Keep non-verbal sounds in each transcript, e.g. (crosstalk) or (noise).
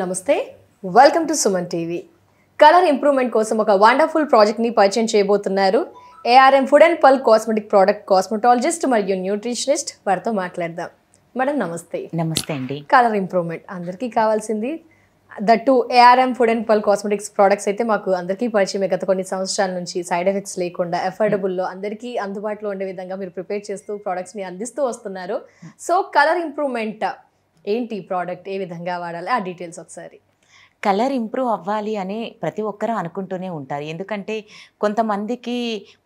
నమస్తే welcome to Suman TV colour improvement కోసం ఒక వండర్ఫుల్ ప్రాజెక్ట్ని పరిచయం చేయబోతున్నారు ARM food and Pearl cosmetic product cosmetologist మరియు న్యూట్రిషనిస్ట్ వారితో మాట్లాడదాం మేడం నమస్తే నమస్తే అండి కలర్ ఇంప్రూవ్మెంట్ అందరికీ కావాల్సింది that ARM food and Pearl cosmetics products అయితే మాకు అందరికీ పరిచయమే గత కొన్ని సంవత్సరాల నుంచి సైడ్ ఎఫెక్ట్స్ లేకుండా అఫోర్డబుల్లో అందరికీ అందుబాటులో ఉండే విధంగా మీరు ప్రిపేర్ చేస్తూ ప్రోడక్ట్స్ని అందిస్తూ వస్తున్నారు సో కలర్ ఇంప్రూవ్మెంట్ ఏంటి ప్రోడక్ట్ ఏ విధంగా వాడాలి ఆ డీటెయిల్స్ ఒకసారి కలర్ ఇంప్రూవ్ అవ్వాలి అని ప్రతి ఒక్కరూ అనుకుంటూనే ఉంటారు ఎందుకంటే కొంతమందికి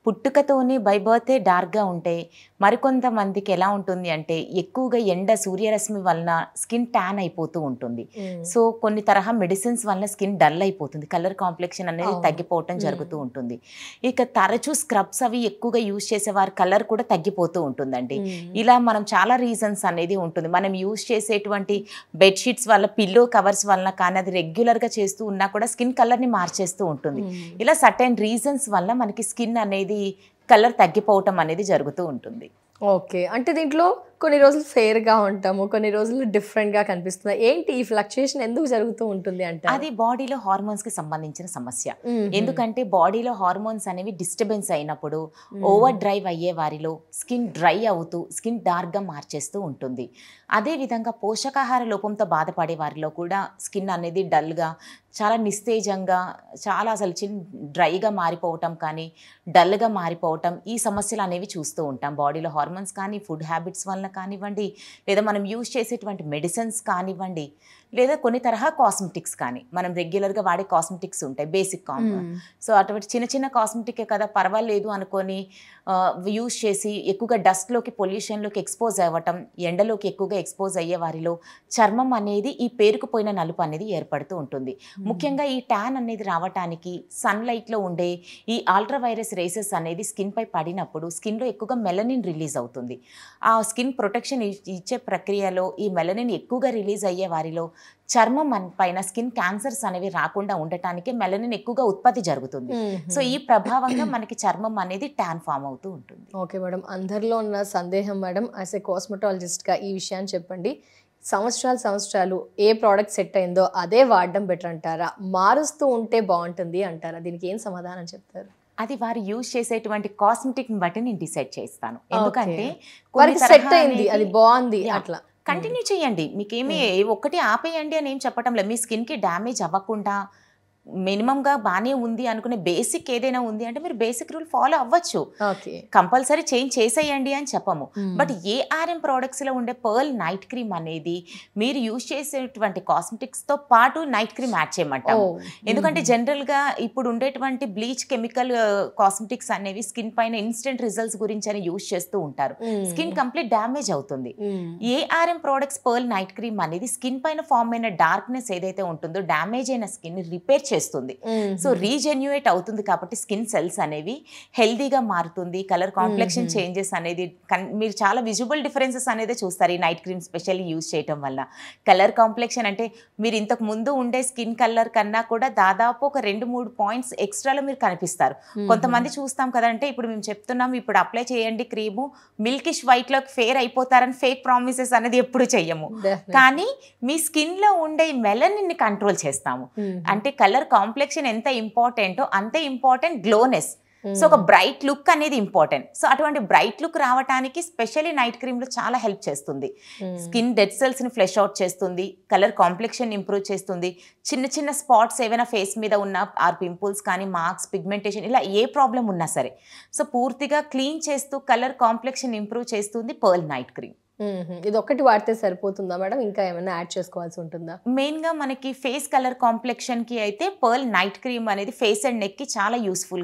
పుట్టుకతోనే బైబర్తే డార్క్గా ఉంటాయి మరికొంతమందికి ఎలా ఉంటుంది అంటే ఎక్కువగా ఎండ సూర్యరశ్మి వలన స్కిన్ ట్యాన్ అయిపోతూ ఉంటుంది సో కొన్ని తరహా మెడిసిన్స్ వలన స్కిన్ డల్ అయిపోతుంది కలర్ కాంప్లెక్షన్ అనేది తగ్గిపోవటం జరుగుతూ ఉంటుంది ఇక తరచూ స్క్రబ్స్ అవి ఎక్కువగా యూజ్ చేసే వారి కలర్ కూడా తగ్గిపోతూ ఉంటుందండి ఇలా మనం చాలా రీజన్స్ అనేది ఉంటుంది మనం యూజ్ చేసేటువంటి బెడ్షీట్స్ వల్ల పిల్లో కవర్స్ వలన కానీ అది రెగ్యులర్గా చేస్తూ ఉన్నా కూడా స్కిన్ కలర్ని మార్చేస్తూ ఉంటుంది ఇలా సర్టైన్ రీజన్స్ వల్ల మనకి స్కిన్ అనేది అనేది కలర్ తగ్గిపోవటం అనేది జరుగుతూ ఉంటుంది ఓకే అంటే దీంట్లో కొన్ని రోజులు గా ఉంటాము కొన్ని రోజులు డిఫరెంట్గా కనిపిస్తుంది ఏంటి ఈ ఫ్లక్చుయేషన్ ఎందుకు జరుగుతూ ఉంటుంది అంటే అది బాడీలో హార్మోన్స్కి సంబంధించిన సమస్య ఎందుకంటే బాడీలో హార్మోన్స్ అనేవి డిస్టర్బెన్స్ అయినప్పుడు ఓవర్ డ్రైవ్ అయ్యే వారిలో స్కిన్ డ్రై అవుతూ స్కిన్ డార్క్గా మార్చేస్తూ ఉంటుంది అదేవిధంగా పోషకాహార లోపంతో బాధపడే వారిలో కూడా స్కిన్ అనేది డల్గా చాలా నిస్తేజంగా చాలా అసలు చిన్న డ్రైగా మారిపోవటం కానీ డల్గా మారిపోవటం ఈ సమస్యలు అనేవి చూస్తూ ఉంటాం బాడీలో హార్మోన్స్ కానీ ఫుడ్ హ్యాబిట్స్ వల్ల కానివ్వండి లేదా మనం యూజ్ చేసేటువంటి మెడిసిన్స్ కానివ్వండి లేదా కొన్ని తరహా కాస్మెటిక్స్ కానీ మనం రెగ్యులర్గా వాడే కాస్మెటిక్స్ ఉంటాయి బేసిక్ కామ్ hmm. సో అటువంటి చిన్న చిన్న కాస్మెటికే కదా పర్వాలేదు అనుకొని యూజ్ చేసి ఎక్కువగా డస్ట్లోకి పొల్యూషన్లోకి ఎక్స్పోజ్ అవ్వటం ఎండలోకి ఎక్కువగా ఎక్స్పోజ్ అయ్యే వారిలో చర్మం అనేది ఈ పేరుకుపోయిన నలుపు అనేది ఏర్పడుతూ ఉంటుంది hmm. ముఖ్యంగా ఈ ట్యాన్ అనేది రావటానికి సన్లైట్లో ఉండే ఈ ఆల్ట్రా వైరస్ రేసెస్ అనేది స్కిన్పై పడినప్పుడు స్కిన్లో ఎక్కువగా మెలనిన్ రిలీజ్ అవుతుంది ఆ స్కిన్ ప్రొటెక్షన్ ఇచ్చే ప్రక్రియలో ఈ మెలనిన్ ఎక్కువగా రిలీజ్ అయ్యే వారిలో చర్మం పైన స్కిన్ క్యాన్సర్స్ అనేవి రాకుండా ఉండటానికి మెలనిన్ ఎక్కువగా ఉత్పత్తి జరుగుతుంది సో ఈ ప్రభావంగా మనకి చర్మం అనేది ట్యాన్ ఫామ్ అవుతూ ఉంటుంది ఓకే మేడం అందరిలో ఉన్న సందేహం మేడం యాజ్ ఏ కాస్మెటాలజిస్ట్గా ఈ విషయాన్ని చెప్పండి సంవత్సరాలు సంవత్సరాలు ఏ ప్రోడక్ట్ సెట్ అయిందో అదే వాడడం బెటర్ అంటారా మారుస్తూ ఉంటే బాగుంటుంది అంటారా దీనికి ఏం సమాధానం చెప్తారు అది వారు యూజ్ చేసేటువంటి కాస్మెటిక్ బట్టి నేను డిసైడ్ చేస్తాను ఎందుకంటే సెట్ అయింది అది బాగుంది అట్లా కంటిన్యూ hmm. చేయండి మీకేమీ hmm. ఒక్కటి ఆపేయండి అని ఏం చెప్పటం లేదు మీ స్కిన్కి డ్యామేజ్ అవ్వకుండా మినిమంగా బాగానే ఉంది అనుకునే బేసిక్ ఏదైనా ఉంది అంటే మీరు బేసిక్ రూల్ ఫాలో అవ్వచ్చు కంపల్సరీ చేంజ్ చేసేయండి అని చెప్పము బట్ ఏఆర్ఎం ప్రోడక్ట్స్లో ఉండే పర్ల్ నైట్ క్రీమ్ అనేది మీరు యూజ్ చేసేటువంటి కాస్మెటిక్స్తో పాటు నైట్ క్రీమ్ యాడ్ చేయమంట ఎందుకంటే జనరల్గా ఇప్పుడు ఉండేటువంటి బ్లీచ్ కెమికల్ కాస్మెటిక్స్ అనేవి స్కిన్ పైన ఇన్స్టెంట్ రిజల్ట్స్ గురించి అని యూజ్ చేస్తూ ఉంటారు స్కిన్ కంప్లీట్ డ్యామేజ్ అవుతుంది ARM products Pearl night cream అనేది స్కిన్ పైన ఫామ్ అయిన డార్క్నెస్ ఏదైతే ఉంటుందో డ్యామేజ్ అయిన స్కిన్ రిపేర్ చేస్తుంది సో రీజెన్యుయేట్ అవుతుంది కాబట్టి స్కిన్ సెల్స్ అనేవి హెల్దీగా మారుతుంది కలర్ కాంప్లెక్షన్ చేంజెస్ అనేది మీరు చాలా విజువల్ డిఫరెన్సెస్ అనేది చూస్తారు ఈ నైట్ క్రీమ్ స్పెషల్లీ యూజ్ చేయడం వల్ల కలర్ కాంప్లెక్షన్ అంటే మీరు ఇంతకు ముందు ఉండే స్కిన్ కలర్ కన్నా కూడా దాదాపు ఒక రెండు మూడు పాయింట్స్ ఎక్స్ట్రాలో మీరు కనిపిస్తారు కొంతమంది చూస్తాం కదంటే ఇప్పుడు మేము చెప్తున్నాం ఇప్పుడు అప్లై చేయండి క్రీము మిల్కిష్ వైట్లోకి ఫేర్ అయిపోతారని ఫేక్ ప్రామిసెస్ అనేది ఎప్పుడు చెయ్యము కానీ మీ స్కిన్లో ఉండే మెలనిన్ని కంట్రోల్ చేస్తాము అంటే కలర్ కలర్ కాంప్లెక్షన్ ఎంత ఇంపార్టెంటో అంతే ఇంపార్టెంట్ గ్లోనెస్ hmm. సో ఒక బ్రైట్ లుక్ అనేది ఇంపార్టెంట్ సో అటువంటి బ్రైట్ లుక్ రావడానికి స్పెషల్లీ నైట్ క్రీమ్లు చాలా హెల్ప్ చేస్తుంది hmm. స్కిన్ డెడ్ సెల్స్ని ఫ్లెష్ అవుట్ చేస్తుంది కలర్ కాంప్లెక్షన్ ఇంప్రూవ్ చేస్తుంది చిన్న చిన్న స్పాట్స్ ఏవైనా ఫేస్ మీద ఉన్న ఆర్ పింపుల్స్ కానీ మార్క్స్ పిగ్మెంటేషన్ ఇలా ఏ ప్రాబ్లం ఉన్నా సరే సో పూర్తిగా క్లీన్ చేస్తూ కలర్ కాంప్లెక్షన్ ఇంప్రూవ్ చేస్తుంది పర్ల్ నైట్ క్రీమ్ ఇది ఒకటి వాడితే సరిపోతుందా మేడం ఇంకా ఏమైనా యాడ్ చేసుకోవాల్సి ఉంటుందా మెయిన్ గా మనకి ఫేస్ కలర్ కాంప్లెక్షన్ కి అయితే పర్ల్ నైట్ క్రీమ్ అనేది ఫేస్ అండ్ నెక్ కి చాలా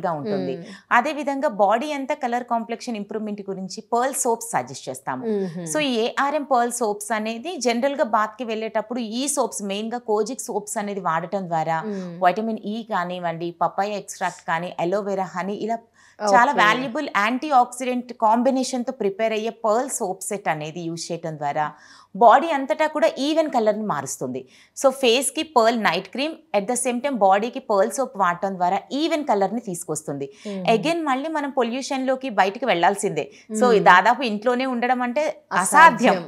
గా ఉంటుంది అదే విధంగా బాడీ అంతా కలర్ కాంప్లెక్షన్ ఇంప్రూవ్మెంట్ గురించి పర్ల్ సోప్స్ సజెస్ట్ చేస్తాము సో ఈ ఏఆర్ఎం పర్ల్ సోప్స్ అనేది జనరల్ గా బాత్ కి వెళ్ళేటప్పుడు ఈ సోప్స్ మెయిన్ గా కోజిక్ సోప్స్ అనేది వాడటం ద్వారా వైటమిన్ ఈ e కానివ్వండి పపాయ ఎక్స్ట్రాక్ట్ కానీ అలోవెరా హనీ ఇలా చాలా వాల్యుబుల్ యాంటీ ఆక్సిడెంట్ కాంబినేషన్ తో ప్రిపేర్ అయ్యే పర్ల్ సోప్ సెట్ అనేది యూజ్ చేయడం ద్వారా బాడీ అంతటా కూడా ఈవెన్ కలర్ని మారుస్తుంది సో ఫేస్కి Pearl night cream at the same time బాడీకి పర్ల్ సోప్ వాడటం ద్వారా ఈవెన్ కలర్ని తీసుకొస్తుంది అగైన్ hmm. మళ్ళీ మనం పొల్యూషన్లోకి బయటికి వెళ్లాల్సిందే సో hmm. దాదాపు ఇంట్లోనే ఉండడం అంటే అసాధ్యం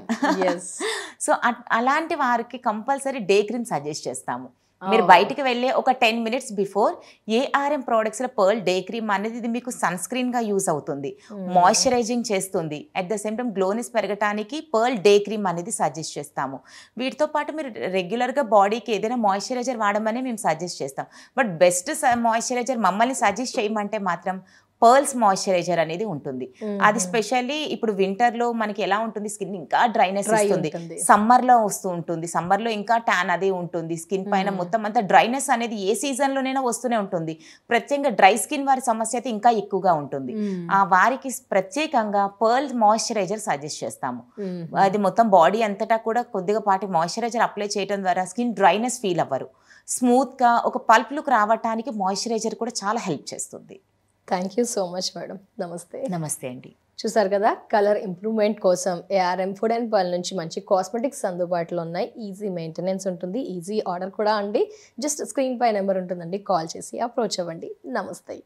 సో (laughs) అలాంటి వారికి కంపల్సరీ డే క్రీమ్ సజెస్ట్ చేస్తాము మీరు బయటికి వెళ్ళే ఒక ten minutes before ARM products లో పర్ల్ డే క్రీమ్ అనేది ఇది మీకు సన్ స్క్రీన్ గా యూస్ అవుతుంది మాయిశ్చరైజింగ్ hmm. చేస్తుంది at the same time glowness పెరగటానికి పర్ల్ డే క్రీమ్ అనేది సజెస్ట్ చేస్తాము వీటితో పాటు మీరు రెగ్యులర్ గా బాడీకి ఏదైనా మాయిశ్చరైజర్ వాడమని మేము సజెస్ట్ చేస్తాం బట్ బెస్ట్ మాయిశ్చరైజర్ మమ్మల్ని సజెస్ట్ చేయమంటే మాత్రం పర్ల్స్ మాయిశ్చరైజర్ అనేది ఉంటుంది అది స్పెషల్లీ ఇప్పుడు వింటర్ లో మనకి ఎలా ఉంటుంది స్కిన్ ఇంకా డ్రైనెస్ వస్తుంది సమ్మర్ లో వస్తూ ఉంటుంది సమ్మర్ లో ఇంకా ట్యాన్ అదే ఉంటుంది స్కిన్ పైన మొత్తం అంతా డ్రైనెస్ అనేది ఏ సీజన్ లోనైనా వస్తూనే ఉంటుంది ప్రత్యేకంగా డ్రై స్కిన్ వారి సమస్య అయితే ఇంకా ఎక్కువగా ఉంటుంది ఆ వారికి ప్రత్యేకంగా పర్ల్ మాయిశ్చరైజర్ సజెస్ట్ చేస్తాము అది మొత్తం బాడీ అంతటా కూడా కొద్దిగా పాటి మాయిశ్చరైజర్ అప్లై చేయడం ద్వారా స్కిన్ డ్రైనెస్ ఫీల్ అవ్వరు స్మూత్గా ఒక పల్ప్ లుక్ రావటానికి మాయిశ్చరైజర్ కూడా చాలా హెల్ప్ చేస్తుంది thank you so much madam నమస్తే నమస్తే అండి చూసారు కదా కలర్ ఇంప్రూవ్మెంట్ కోసం ఏఆర్ఎం ఫుడ్ అండ్ పాల్ నుంచి మంచి కాస్మెటిక్స్ అందుబాటులో ఉన్నాయి ఈజీ మెయింటెనెన్స్ ఉంటుంది ఈజీ ఆర్డర్ కూడా అండి జస్ట్ స్క్రీన్ పై నెంబర్ ఉంటుందండి కాల్ చేసి అప్రోచ్ అవ్వండి నమస్తే